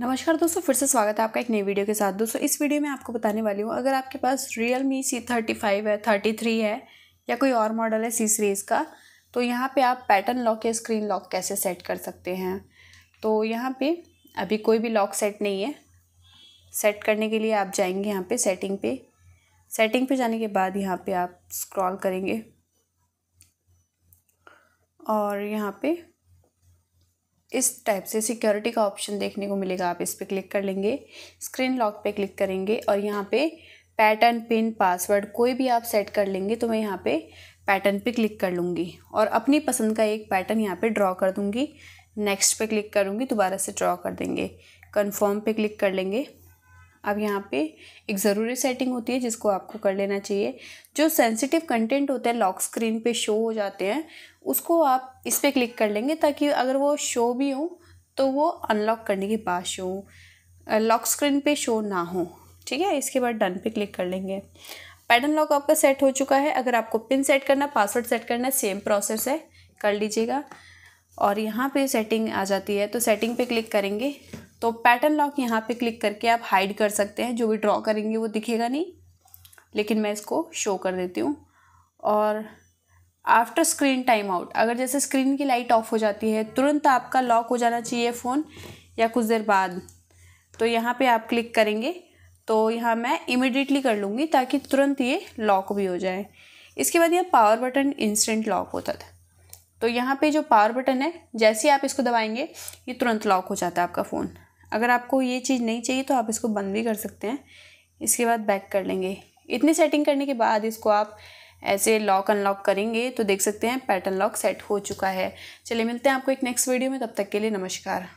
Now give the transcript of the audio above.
नमस्कार दोस्तों फिर से स्वागत है आपका एक नई वीडियो के साथ दोस्तों इस वीडियो में आपको बताने वाली हूँ अगर आपके पास Realme C thirty five है थर्टी थ्री है या कोई और मॉडल है सी सीरीज़ का तो यहाँ पे आप पैटर्न लॉक या स्क्रीन लॉक कैसे सेट कर सकते हैं तो यहाँ पे अभी कोई भी लॉक सेट नहीं है सेट करने के लिए आप जाएंगे यहाँ पर सेटिंग पे सेटिंग पे जाने के बाद यहाँ पर आप स्क्रॉल करेंगे और यहाँ पर इस टाइप से सिक्योरिटी का ऑप्शन देखने को मिलेगा आप इस पर क्लिक कर लेंगे स्क्रीन लॉक पे क्लिक करेंगे और यहाँ पे पैटर्न पिन पासवर्ड कोई भी आप सेट कर लेंगे तो मैं यहाँ पे पैटर्न पे क्लिक कर लूँगी और अपनी पसंद का एक पैटर्न यहाँ पे ड्रॉ कर दूँगी नेक्स्ट पे क्लिक करूँगी दोबारा से ड्रॉ कर देंगे कन्फर्म पर क्लिक कर लेंगे अब यहाँ पे एक ज़रूरी सेटिंग होती है जिसको आपको कर लेना चाहिए जो सेंसिटिव कंटेंट होता है लॉक स्क्रीन पे शो हो जाते हैं उसको आप इस पर क्लिक कर लेंगे ताकि अगर वो शो भी हो तो वो अनलॉक करने के बाद शो हो लॉक स्क्रीन पे शो ना हो ठीक है इसके बाद डन पे क्लिक कर लेंगे पैटर्न लॉक आपका सेट हो चुका है अगर आपको पिन सेट करना पासवर्ड सेट करना सेम प्रोसेस है कर लीजिएगा और यहाँ पे सेटिंग आ जाती है तो सेटिंग पे क्लिक करेंगे तो पैटर्न लॉक यहाँ पे क्लिक करके आप हाइड कर सकते हैं जो भी ड्रॉ करेंगे वो दिखेगा नहीं लेकिन मैं इसको शो कर देती हूँ और आफ्टर स्क्रीन टाइम आउट अगर जैसे स्क्रीन की लाइट ऑफ हो जाती है तुरंत आपका लॉक हो जाना चाहिए फ़ोन या कुछ देर बाद तो यहाँ पे आप क्लिक करेंगे तो यहाँ मैं इमिडिएटली कर लूँगी ताकि तुरंत ये लॉक भी हो जाए इसके बाद यह पावर बटन इंस्टेंट लॉक होता था तो यहाँ पे जो पावर बटन है जैसे ही आप इसको दबाएंगे ये तुरंत लॉक हो जाता है आपका फ़ोन अगर आपको ये चीज़ नहीं चाहिए तो आप इसको बंद भी कर सकते हैं इसके बाद बैक कर लेंगे इतनी सेटिंग करने के बाद इसको आप ऐसे लॉक अनलॉक करेंगे तो देख सकते हैं पैटर्न लॉक सेट हो चुका है चलिए मिलते हैं आपको एक नेक्स्ट वीडियो में तब तक के लिए नमस्कार